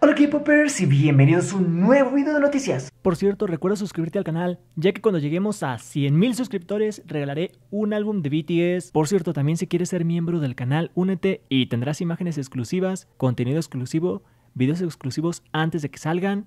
Hola k y bienvenidos a un nuevo video de noticias. Por cierto, recuerda suscribirte al canal, ya que cuando lleguemos a 100.000 suscriptores regalaré un álbum de BTS. Por cierto, también si quieres ser miembro del canal, únete y tendrás imágenes exclusivas, contenido exclusivo, videos exclusivos antes de que salgan,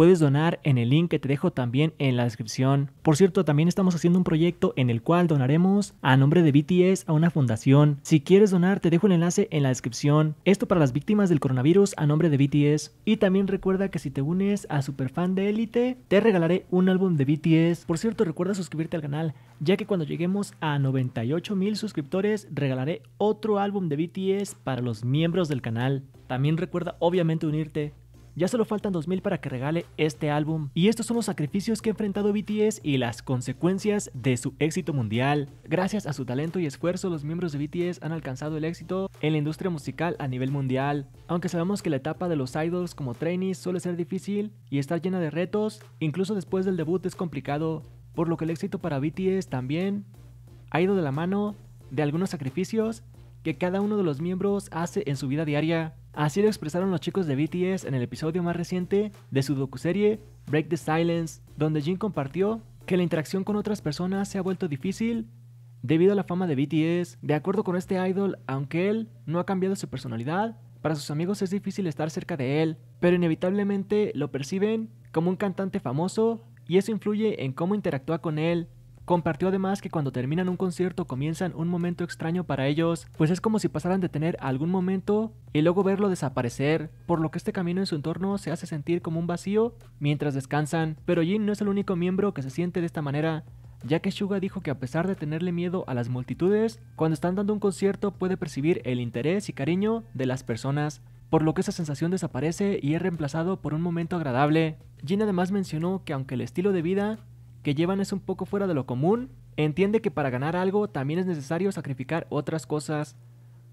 puedes donar en el link que te dejo también en la descripción. Por cierto, también estamos haciendo un proyecto en el cual donaremos a nombre de BTS a una fundación. Si quieres donar, te dejo el enlace en la descripción. Esto para las víctimas del coronavirus a nombre de BTS. Y también recuerda que si te unes a Superfan de Elite, te regalaré un álbum de BTS. Por cierto, recuerda suscribirte al canal, ya que cuando lleguemos a 98 mil suscriptores, regalaré otro álbum de BTS para los miembros del canal. También recuerda obviamente unirte ya solo faltan 2000 para que regale este álbum. Y estos son los sacrificios que ha enfrentado BTS y las consecuencias de su éxito mundial. Gracias a su talento y esfuerzo, los miembros de BTS han alcanzado el éxito en la industria musical a nivel mundial. Aunque sabemos que la etapa de los idols como trainees suele ser difícil y estar llena de retos, incluso después del debut es complicado, por lo que el éxito para BTS también ha ido de la mano de algunos sacrificios que cada uno de los miembros hace en su vida diaria. Así lo expresaron los chicos de BTS en el episodio más reciente de su docuserie Break the Silence, donde Jin compartió que la interacción con otras personas se ha vuelto difícil debido a la fama de BTS. De acuerdo con este idol, aunque él no ha cambiado su personalidad, para sus amigos es difícil estar cerca de él, pero inevitablemente lo perciben como un cantante famoso y eso influye en cómo interactúa con él. Compartió además que cuando terminan un concierto comienzan un momento extraño para ellos, pues es como si pasaran de tener algún momento y luego verlo desaparecer, por lo que este camino en su entorno se hace sentir como un vacío mientras descansan. Pero Jin no es el único miembro que se siente de esta manera, ya que Suga dijo que a pesar de tenerle miedo a las multitudes, cuando están dando un concierto puede percibir el interés y cariño de las personas, por lo que esa sensación desaparece y es reemplazado por un momento agradable. Jin además mencionó que aunque el estilo de vida que llevan es un poco fuera de lo común, entiende que para ganar algo también es necesario sacrificar otras cosas,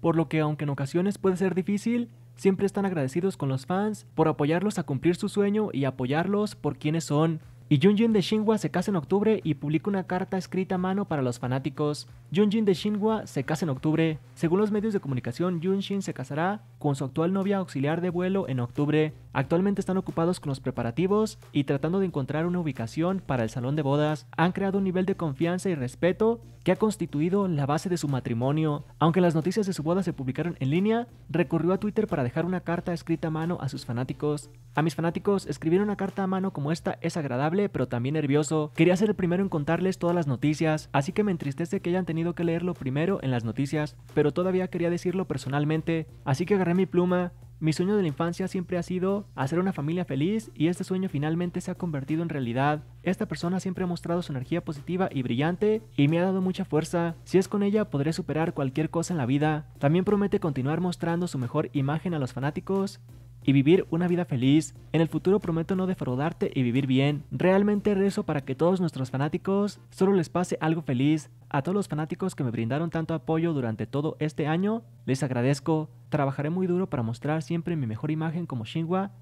por lo que aunque en ocasiones puede ser difícil, siempre están agradecidos con los fans por apoyarlos a cumplir su sueño y apoyarlos por quienes son. Y Junjin de Shinwa se casa en octubre y publica una carta escrita a mano para los fanáticos. Junjin de Shinwa se casa en octubre. Según los medios de comunicación, Junjin se casará con su actual novia auxiliar de vuelo en octubre. Actualmente están ocupados con los preparativos y tratando de encontrar una ubicación para el salón de bodas. Han creado un nivel de confianza y respeto que ha constituido la base de su matrimonio. Aunque las noticias de su boda se publicaron en línea, recurrió a Twitter para dejar una carta escrita a mano a sus fanáticos. A mis fanáticos, escribir una carta a mano como esta es agradable, pero también nervioso. Quería ser el primero en contarles todas las noticias, así que me entristece que hayan tenido que leerlo primero en las noticias, pero todavía quería decirlo personalmente, así que agarré mi pluma mi sueño de la infancia siempre ha sido hacer una familia feliz y este sueño finalmente se ha convertido en realidad. Esta persona siempre ha mostrado su energía positiva y brillante y me ha dado mucha fuerza. Si es con ella podré superar cualquier cosa en la vida. También promete continuar mostrando su mejor imagen a los fanáticos y vivir una vida feliz. En el futuro prometo no defraudarte y vivir bien. Realmente rezo para que todos nuestros fanáticos solo les pase algo feliz. A todos los fanáticos que me brindaron tanto apoyo durante todo este año, les agradezco. Trabajaré muy duro para mostrar siempre mi mejor imagen como Shinwa.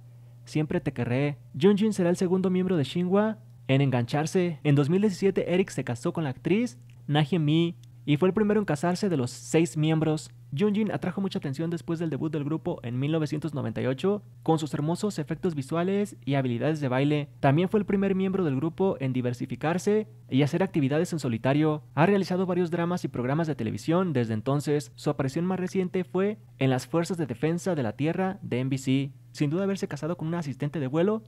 Siempre te querré. Junjin será el segundo miembro de Shinwa en engancharse. En 2017 Eric se casó con la actriz Na Mi y fue el primero en casarse de los seis miembros. Junjin atrajo mucha atención después del debut del grupo en 1998 con sus hermosos efectos visuales y habilidades de baile. También fue el primer miembro del grupo en diversificarse y hacer actividades en solitario. Ha realizado varios dramas y programas de televisión desde entonces. Su aparición más reciente fue en las Fuerzas de Defensa de la Tierra de NBC. Sin duda haberse casado con una asistente de vuelo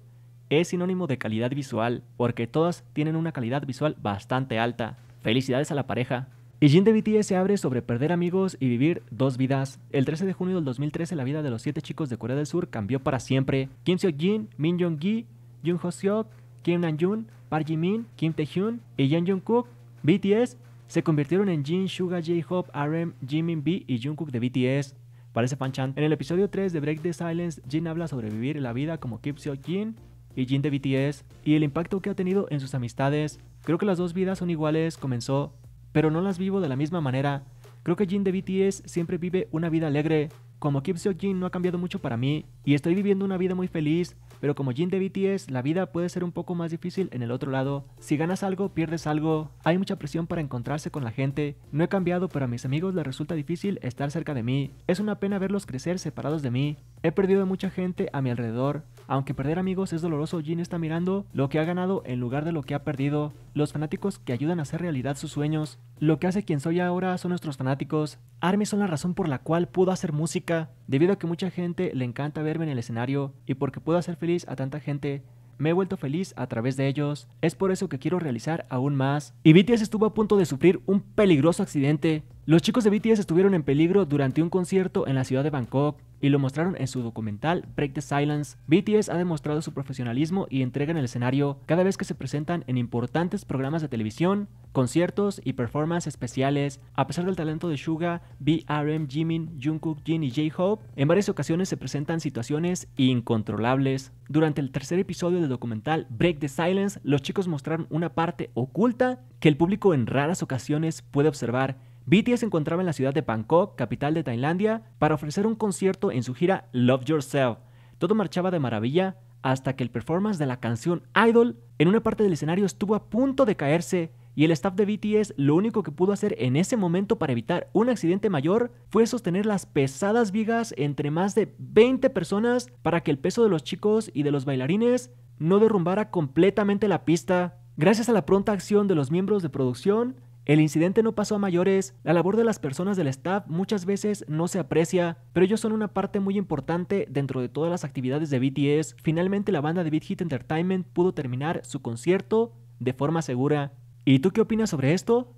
es sinónimo de calidad visual, porque todas tienen una calidad visual bastante alta. Felicidades a la pareja. Y Jin de BTS se abre sobre perder amigos y vivir dos vidas. El 13 de junio del 2013 la vida de los siete chicos de Corea del Sur cambió para siempre. Kim Seokjin, jin Min Jong-gi, Jung Ho-seok, Kim Nan-jun, Park Jimin, min Kim Tae-hyun y Jin Jung-kook, BTS, se convirtieron en Jin, Suga, J-Hope, RM, Jimin B y Jungkook de BTS. Parece Panchan. En el episodio 3 de Break the Silence, Jin habla sobre vivir la vida como Kim Seokjin jin y Jin de BTS y el impacto que ha tenido en sus amistades. Creo que las dos vidas son iguales, comenzó pero no las vivo de la misma manera. Creo que Jin de BTS siempre vive una vida alegre. Como Kim Jin no ha cambiado mucho para mí y estoy viviendo una vida muy feliz, pero como Jin de BTS la vida puede ser un poco más difícil en el otro lado. Si ganas algo, pierdes algo. Hay mucha presión para encontrarse con la gente. No he cambiado, pero a mis amigos les resulta difícil estar cerca de mí. Es una pena verlos crecer separados de mí. He perdido a mucha gente a mi alrededor. Aunque perder amigos es doloroso, Jin está mirando lo que ha ganado en lugar de lo que ha perdido. Los fanáticos que ayudan a hacer realidad sus sueños. Lo que hace quien soy ahora son nuestros fanáticos. Army son la razón por la cual pudo hacer música. Debido a que mucha gente le encanta verme en el escenario y porque puedo hacer feliz a tanta gente me he vuelto feliz a través de ellos. Es por eso que quiero realizar aún más. Y BTS estuvo a punto de sufrir un peligroso accidente, los chicos de BTS estuvieron en peligro durante un concierto en la ciudad de Bangkok y lo mostraron en su documental Break the Silence. BTS ha demostrado su profesionalismo y entrega en el escenario cada vez que se presentan en importantes programas de televisión, conciertos y performances especiales. A pesar del talento de Suga, BRM, Jimin, Jungkook, Jin y J-Hope, en varias ocasiones se presentan situaciones incontrolables. Durante el tercer episodio del documental Break the Silence, los chicos mostraron una parte oculta que el público en raras ocasiones puede observar BTS se encontraba en la ciudad de Bangkok, capital de Tailandia, para ofrecer un concierto en su gira Love Yourself. Todo marchaba de maravilla hasta que el performance de la canción Idol en una parte del escenario estuvo a punto de caerse y el staff de BTS lo único que pudo hacer en ese momento para evitar un accidente mayor fue sostener las pesadas vigas entre más de 20 personas para que el peso de los chicos y de los bailarines no derrumbara completamente la pista. Gracias a la pronta acción de los miembros de producción, el incidente no pasó a mayores, la labor de las personas del staff muchas veces no se aprecia, pero ellos son una parte muy importante dentro de todas las actividades de BTS. Finalmente la banda de Big Hit Entertainment pudo terminar su concierto de forma segura. ¿Y tú qué opinas sobre esto?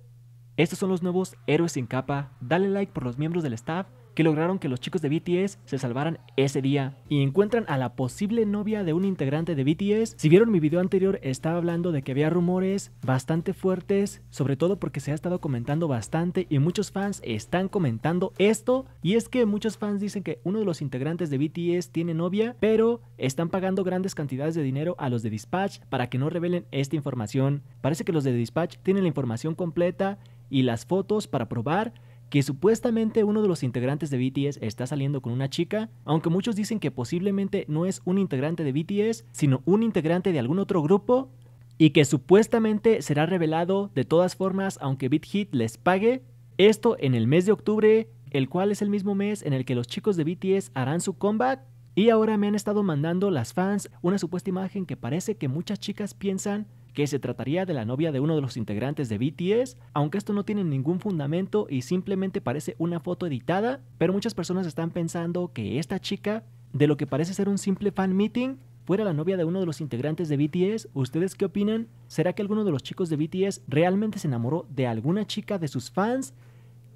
Estos son los nuevos héroes sin capa. Dale like por los miembros del staff que lograron que los chicos de BTS se salvaran ese día y encuentran a la posible novia de un integrante de BTS. Si vieron mi video anterior estaba hablando de que había rumores bastante fuertes, sobre todo porque se ha estado comentando bastante y muchos fans están comentando esto y es que muchos fans dicen que uno de los integrantes de BTS tiene novia, pero están pagando grandes cantidades de dinero a los de Dispatch para que no revelen esta información. Parece que los de Dispatch tienen la información completa y las fotos para probar que supuestamente uno de los integrantes de BTS está saliendo con una chica, aunque muchos dicen que posiblemente no es un integrante de BTS, sino un integrante de algún otro grupo, y que supuestamente será revelado de todas formas aunque BitHit les pague, esto en el mes de octubre, el cual es el mismo mes en el que los chicos de BTS harán su comeback. Y ahora me han estado mandando las fans una supuesta imagen que parece que muchas chicas piensan que se trataría de la novia de uno de los integrantes de BTS, aunque esto no tiene ningún fundamento y simplemente parece una foto editada, pero muchas personas están pensando que esta chica, de lo que parece ser un simple fan meeting, fuera la novia de uno de los integrantes de BTS, ¿ustedes qué opinan? ¿Será que alguno de los chicos de BTS realmente se enamoró de alguna chica de sus fans?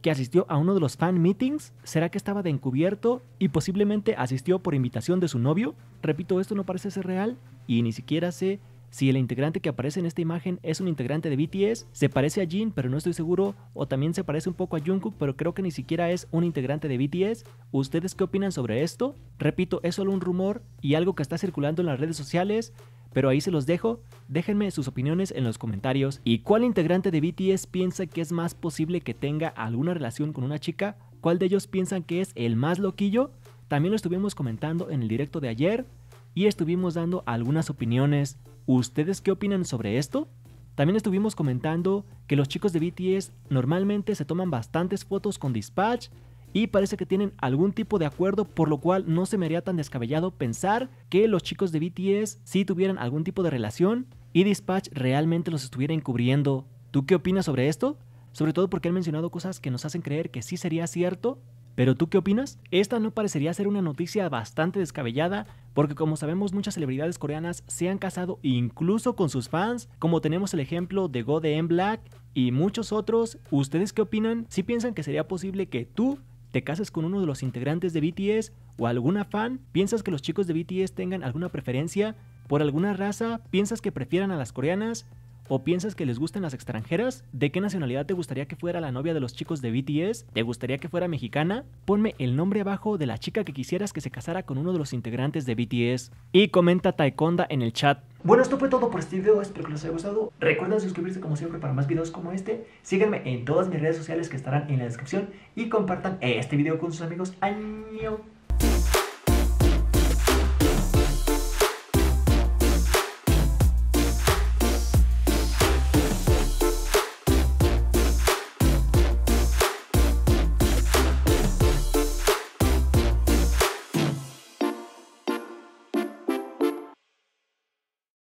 que asistió a uno de los fan meetings? ¿Será que estaba de encubierto y posiblemente asistió por invitación de su novio? Repito, esto no parece ser real y ni siquiera sé si el integrante que aparece en esta imagen es un integrante de BTS, se parece a Jin, pero no estoy seguro, o también se parece un poco a Jungkook, pero creo que ni siquiera es un integrante de BTS. ¿Ustedes qué opinan sobre esto? Repito, es solo un rumor y algo que está circulando en las redes sociales, pero ahí se los dejo. Déjenme sus opiniones en los comentarios. ¿Y cuál integrante de BTS piensa que es más posible que tenga alguna relación con una chica? ¿Cuál de ellos piensan que es el más loquillo? También lo estuvimos comentando en el directo de ayer y estuvimos dando algunas opiniones ¿Ustedes qué opinan sobre esto? También estuvimos comentando que los chicos de BTS normalmente se toman bastantes fotos con Dispatch y parece que tienen algún tipo de acuerdo, por lo cual no se me haría tan descabellado pensar que los chicos de BTS sí tuvieran algún tipo de relación y Dispatch realmente los estuviera encubriendo. ¿Tú qué opinas sobre esto? Sobre todo porque han mencionado cosas que nos hacen creer que sí sería cierto pero tú qué opinas? Esta no parecería ser una noticia bastante descabellada, porque como sabemos muchas celebridades coreanas se han casado incluso con sus fans, como tenemos el ejemplo de God M. Black y muchos otros. ¿Ustedes qué opinan? ¿Si piensan que sería posible que tú te cases con uno de los integrantes de BTS o alguna fan? ¿Piensas que los chicos de BTS tengan alguna preferencia por alguna raza? ¿Piensas que prefieran a las coreanas? o piensas que les gusten las extranjeras? ¿De qué nacionalidad te gustaría que fuera la novia de los chicos de BTS? ¿Te gustaría que fuera mexicana? Ponme el nombre abajo de la chica que quisieras que se casara con uno de los integrantes de BTS y comenta Taekonda en el chat. Bueno, esto fue todo por este video, espero que les haya gustado. Recuerden suscribirse como siempre para más videos como este. Síganme en todas mis redes sociales que estarán en la descripción y compartan este video con sus amigos. ¡Año!